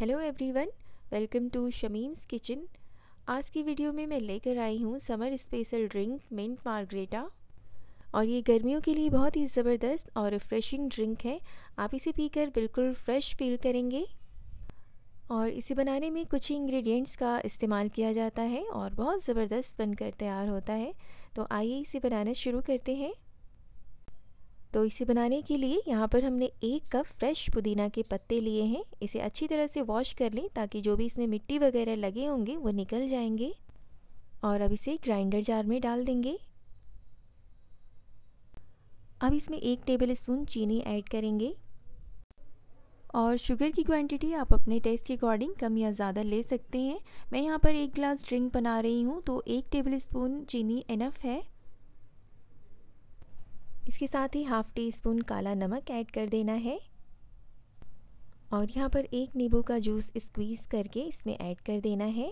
hello everyone welcome to Shamim's kitchen आज की video में मैं लेकर आई हूँ summer special drink mint margarita और ये गर्मियों के लिए बहुत ही ज़बरदस्त और रिफ़्रेशिंग ड्रिंक है आप इसे पीकर बिल्कुल फ्रेश फील करेंगे और इसे बनाने में कुछ ही इंग्रेडिएंट्स का इस्तेमाल किया जाता है और बहुत ज़बरदस्त बनकर तैयार होता है तो आइए इसे बनाना शुरू करते हैं तो इसे बनाने के लिए यहाँ पर हमने एक कप फ्रेश पुदीना के पत्ते लिए हैं इसे अच्छी तरह से वॉश कर लें ताकि जो भी इसमें मिट्टी वगैरह लगे होंगे वो निकल जाएंगे और अब इसे ग्राइंडर जार में डाल देंगे अब इसमें एक टेबल स्पून चीनी ऐड करेंगे और शुगर की क्वांटिटी आप अपने टेस्ट के अकॉर्डिंग कम या ज़्यादा ले सकते हैं मैं यहाँ पर एक ग्लास ड्रिंक बना रही हूँ तो एक टेबल स्पून चीनी इनफ है इसके साथ ही हाफ़ टी स्पून काला नमक ऐड कर देना है और यहाँ पर एक नींबू का जूस स्क्वीज़ करके इसमें ऐड कर देना है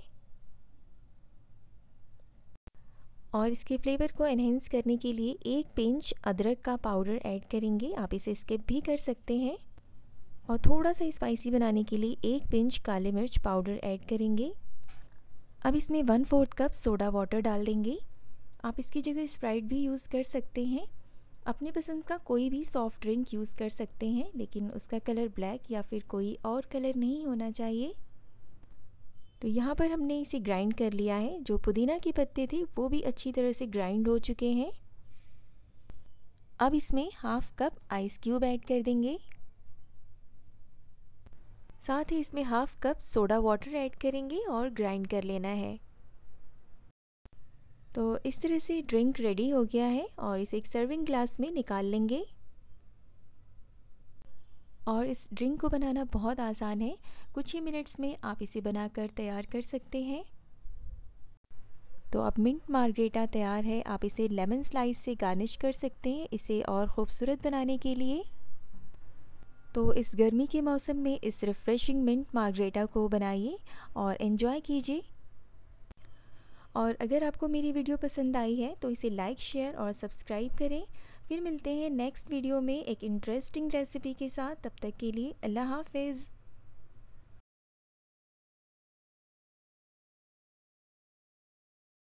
और इसके फ्लेवर को एनहेंस करने के लिए एक पिंच अदरक का पाउडर ऐड करेंगे आप इसे स्किप भी कर सकते हैं और थोड़ा सा स्पाइसी बनाने के लिए एक पिंच काले मिर्च पाउडर ऐड करेंगे अब इसमें one fourth cup soda water डाल देंगे आप इसकी जगह स्प्राइट भी यूज़ कर सकते हैं अपने पसंद का कोई भी सॉफ्ट ड्रिंक यूज़ कर सकते हैं लेकिन उसका कलर ब्लैक या फिर कोई और कलर नहीं होना चाहिए तो यहाँ पर हमने इसे ग्राइंड कर लिया है जो पुदीना के पत्ते थे वो भी अच्छी तरह से ग्राइंड हो चुके हैं अब इसमें half cup ice cube add कर देंगे साथ ही इसमें half cup soda water add करेंगे और ग्राइंड कर लेना है तो इस तरह से ड्रिंक रेडी हो गया है और इसे एक सर्विंग ग्लास में निकाल लेंगे और इस ड्रिंक को बनाना बहुत आसान है कुछ ही मिनट्स में आप इसे बनाकर तैयार कर सकते हैं तो अब मिंट मार्गरेटा तैयार है आप इसे लेमन स्लाइस से गार्निश कर सकते हैं इसे और ख़ूबसूरत बनाने के लिए तो इस गर्मी के मौसम में इस रिफ़्रेशिंग मिंट मार्गरेटा को बनाइए और इन्जॉय कीजिए और अगर आपको मेरी वीडियो पसंद आई है तो इसे लाइक शेयर और सब्सक्राइब करें फिर मिलते हैं नेक्स्ट वीडियो में एक इंटरेस्टिंग रेसिपी के साथ तब तक के लिए अल्लाह हाफिज़